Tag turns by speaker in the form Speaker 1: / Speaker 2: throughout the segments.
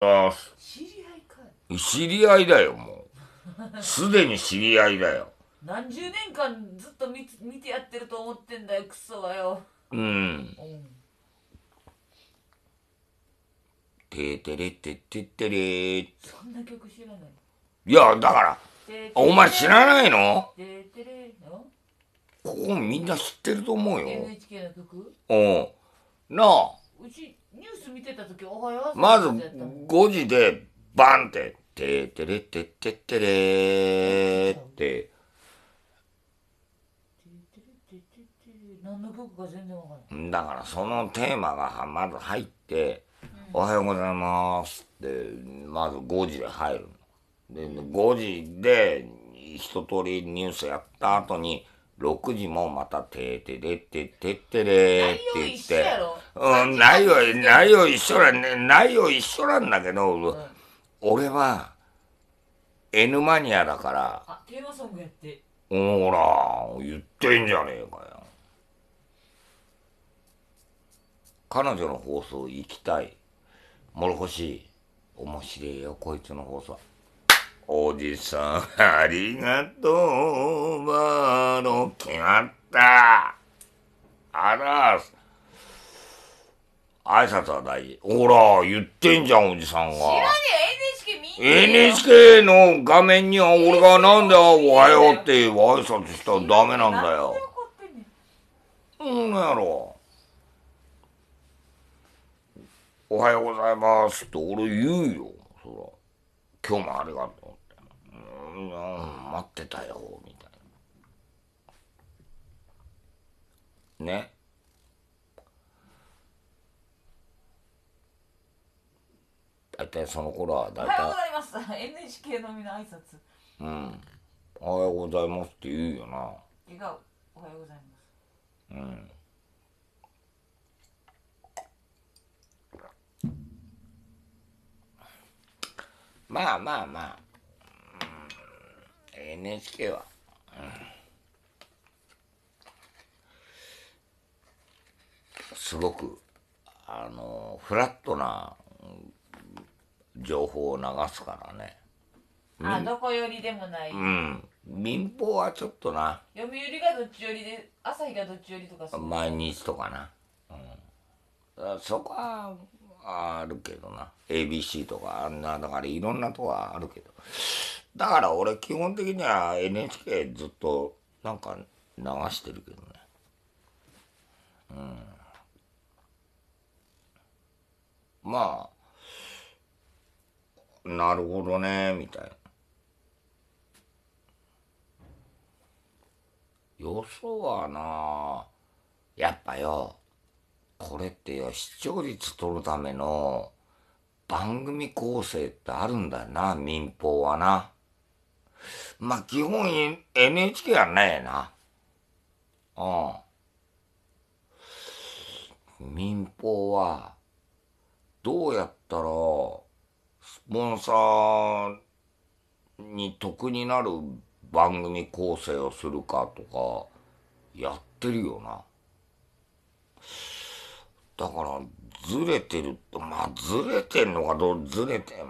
Speaker 1: 知り合いかい知り合いだよもうすでに知り合いだよ何十年間ずっと見見てやってると思ってんだよクソはようん、ててれてててれそんな曲知らないいやだからお前知らないのててれのここみんな知ってると思うよ NHK の曲うんなあうちニュース見てた時おはようまず5時でバンって「てーてれてってってれ」って何の曲か全然わからないだからそのテーマがまず入って「おはようございます」ってまず5時で入るで5時で一通りニュースやった後に「6時もまた、てーてでってってってれーって言って。うん、内容、内容一緒なんね、内容一緒なんだけど、うん、俺は、N マニアだから。あ、テーマソングやって。ほら、言ってんじゃねえかよ。彼女の放送行きたい。もろこしい。面白いよ、こいつの放送。おじさん、ありがとう、まの、決まった。あら、挨拶は大事。ほら、言ってんじゃん、おじさんが。知らねえ、NHK の画面には俺がなんでおはようって挨拶したらダメなんだよ。うんやろ。おはようございますって俺言うよ、そら。今日もありがとう。うん待ってたよみたいなね大体その頃は大体「おはようございます」NHK のみの挨拶うん「おはようございます」って言うよな違う「おはようございます」うんまあまあまあ NHK は、うん、すごくあのフラットな情報を流すからねあどこよりでもないうん民放はちょっとな読売がどっちよりで朝日がどっちよりとか毎日とかな、うん、そこはあるけどな ABC とかあんなだからいろんなとこはあるけどだから俺基本的には NHK ずっとなんか流してるけどねうんまあなるほどねみたいなよそはなやっぱよこれってよ、視聴率取るための番組構成ってあるんだな、民放はな。まあ、基本 NHK はねえな。うん。民放は、どうやったら、スポンサーに得になる番組構成をするかとか、やってるよな。だから、ずれてる、まあ、ずれてんのかど、ずれて、う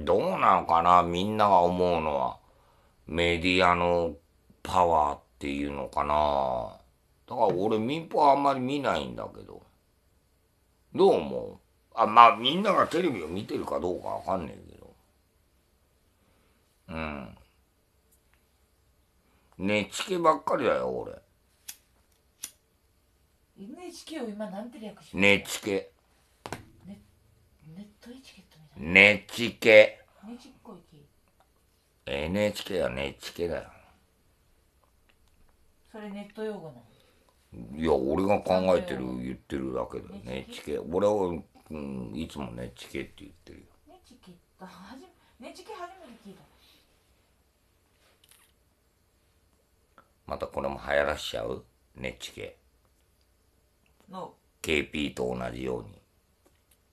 Speaker 1: ん、どうなのかな、みんなが思うのは。メディアのパワーっていうのかな。だから俺民放あんまり見ないんだけど。どう思うあ、まあみんながテレビを見てるかどうかわかんねえけど。うん。ね、チケばっかりだよ、俺。NHK を今なんて略してネチケネネットエチケットみたいなネチケネチっこいき NHK はネチケだよそれネット用語なのいや俺が考えてる言ってるだけだよネチケ俺は、うん、いつもネチケって言ってるよネチケってネチケ初めて聞いたまたこれも流行らしちゃうネチケの KP と同じように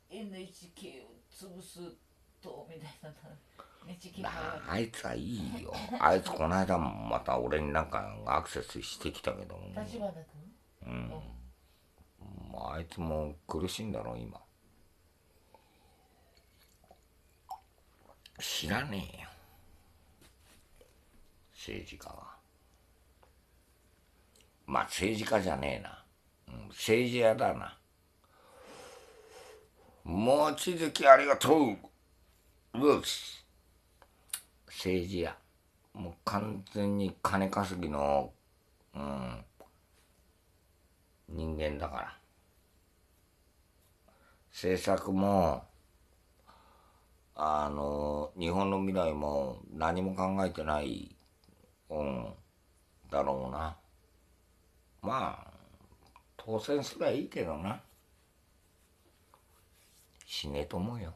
Speaker 1: NHK を潰すとみたいな NHK ああいつはいいよあいつこの間もまた俺になんかアクセスしてきたけども立花君うんまああいつも苦しいんだろう今知らねえよ政治家はまあ政治家じゃねえな政治屋だな。望月ありがとう政治屋。もう完全に金稼ぎの、うん、人間だから。政策も、あの、日本の未来も何も考えてない、うん、だろうな。まあ、当選すりゃいいけどな死ねえと思うよ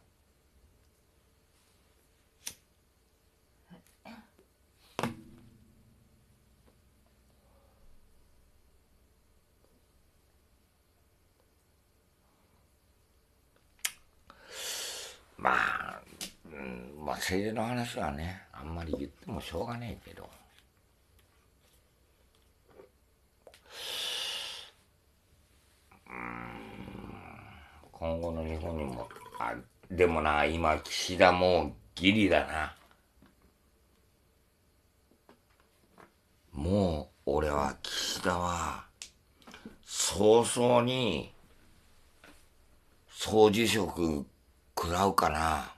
Speaker 1: まあ、うん、まあ政治の話はねあんまり言ってもしょうがねえけど今後の日本にも、あ、でもな、今、岸田もうギリだな。もう、俺は岸田は、早々に、総辞職食らうかな、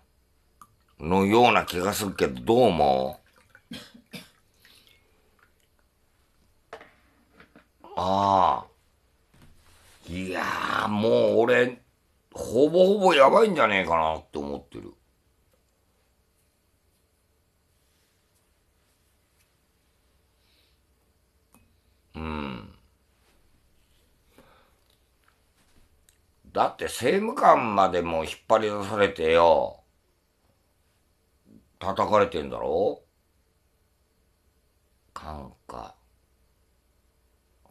Speaker 1: のような気がするけど、どう思うああ。いやー、もう俺、ほぼほぼやばいんじゃねえかなって思ってる。うん。だって政務官までも引っ張り出されてよ、叩かれてんだろ菅か。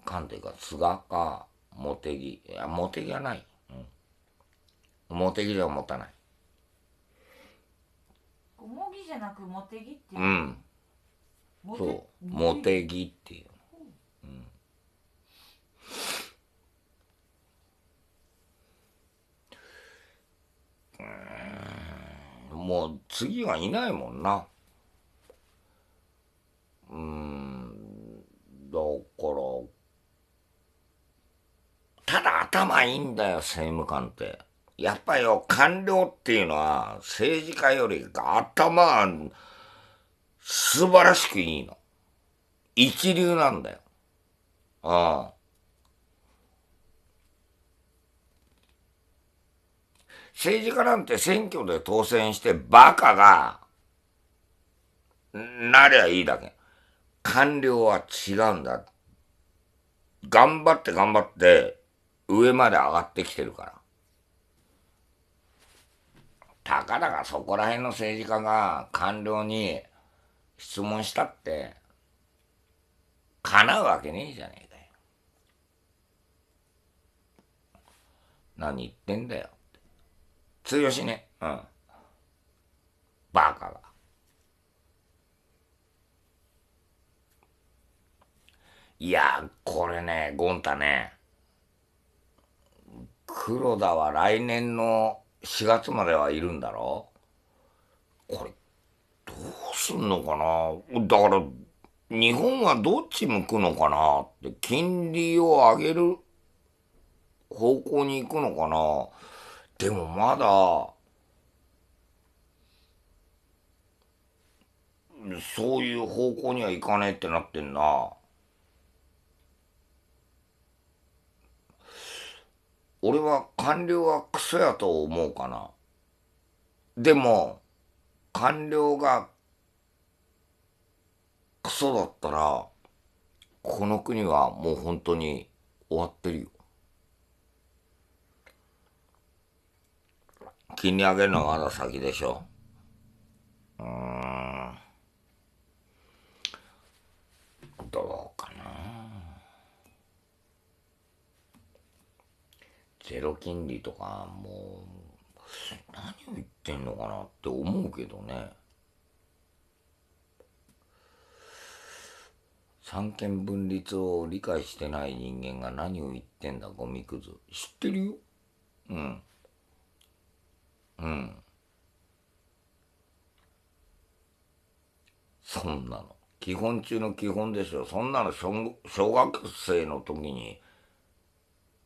Speaker 1: 菅っていうか、菅か、茂木。いや、茂木はない。うん茂木では持たない小麦じゃなく茂木っていううんそう茂木っていううんもう次はいないもんなうんだからただ頭いいんだよ政務官って。やっぱよ、官僚っていうのは政治家より頭素晴らしくいいの。一流なんだよ。ああ。政治家なんて選挙で当選してバカが、なりゃいいだけ。官僚は違うんだ。頑張って頑張って上まで上がってきてるから。たかだかそこら辺の政治家が官僚に質問したって、叶うわけねえじゃねえかよ。何言ってんだよ。通用しねえ。うん。バカが。いや、これね、ゴンタね、黒田は来年の4月まではいるんだろこれ、どうすんのかなだから、日本はどっち向くのかなって、金利を上げる方向に行くのかなでもまだ、そういう方向には行かねえってなってんな。俺は官僚はクソやと思うかな。でも、官僚がクソだったら、この国はもう本当に終わってるよ。金利上げるのはまだ先でしょ。うーん。だが。ゼロ金利とかもう何を言ってんのかなって思うけどね三権分立を理解してない人間が何を言ってんだゴミくず知ってるようんうんそんなの基本中の基本でしょそんなの小学生の時に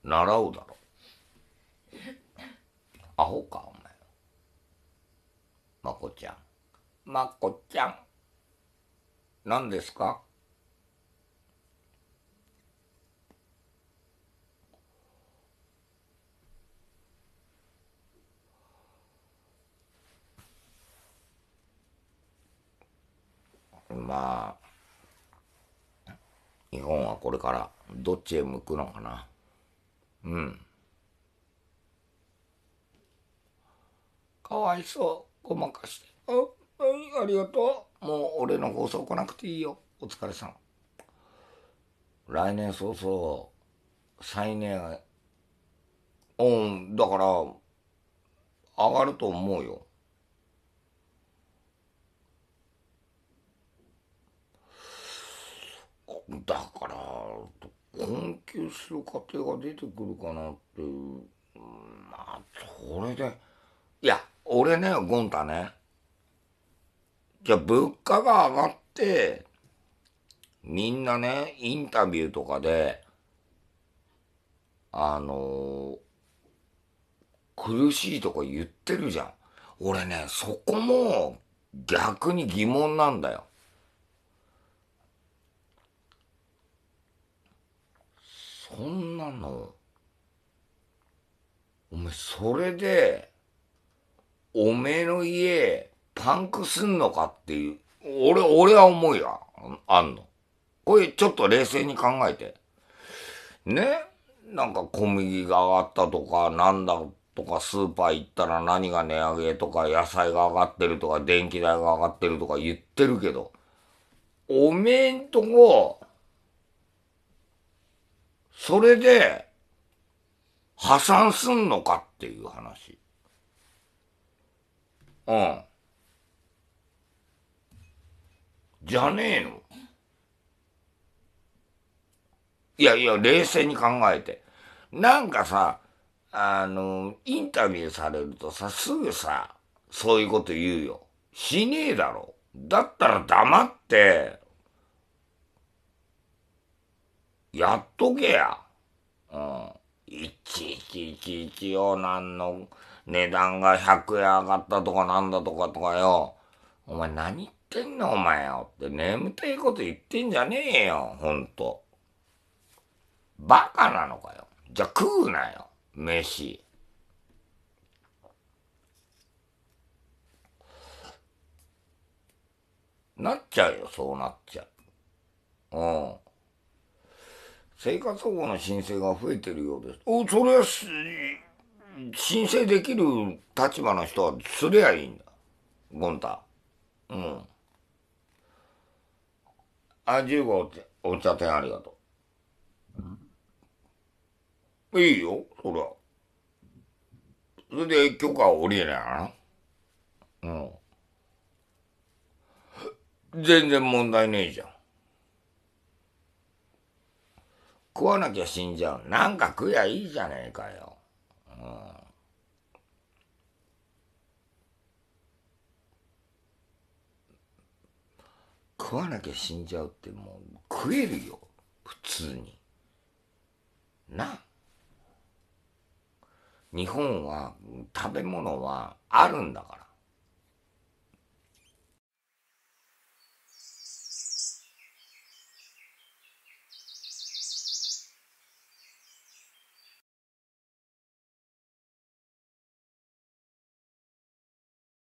Speaker 1: 習うだろアホかお前まこちゃんまこちゃん何ですかまあ日本はこれからどっちへ向くのかなうん。かわいそうごまかしてあありがとうもう俺の放送来なくていいよお疲れさん来年早々再燃うんだから上がると思うよだから困窮する家庭が出てくるかなっていうまあそれでいや俺ね、ゴンタね。じゃあ物価が上がって、みんなね、インタビューとかで、あのー、苦しいとか言ってるじゃん。俺ね、そこも逆に疑問なんだよ。そんなの、お前それで、おめえの家、パンクすんのかっていう、俺、俺は思いや。あんの。これちょっと冷静に考えて。ねなんか小麦が上がったとか、なんだとか、スーパー行ったら何が値上げとか、野菜が上がってるとか、電気代が上がってるとか言ってるけど、おめえんとこ、それで、破産すんのかっていう話。うん。じゃねえの。いやいや、冷静に考えて。なんかさ、あの、インタビューされるとさ、すぐさ、そういうこと言うよ。しねえだろ。だったら黙って、やっとけや。うん。いちいちいちいちよ、なんの。値段が100円上がったとかなんだとかとかよ。お前何言ってんのお前よって眠たいこと言ってんじゃねえよ、ほんと。バカなのかよ。じゃ食うなよ、飯。なっちゃうよ、そうなっちゃう。うん。生活保護の申請が増えてるようです。お、それは、申請できる立場の人はすりゃいいんだ。ゴンタ。うん。あ、15お茶店ありがとう。いいよ、そりゃ。それで許可は下りえないな。うん。全然問題ねえじゃん。食わなきゃ死んじゃう。なんか食やいいじゃねえかよ。食わなきゃ死んじゃうってもう食えるよ普通にな日本は食べ物はあるんだから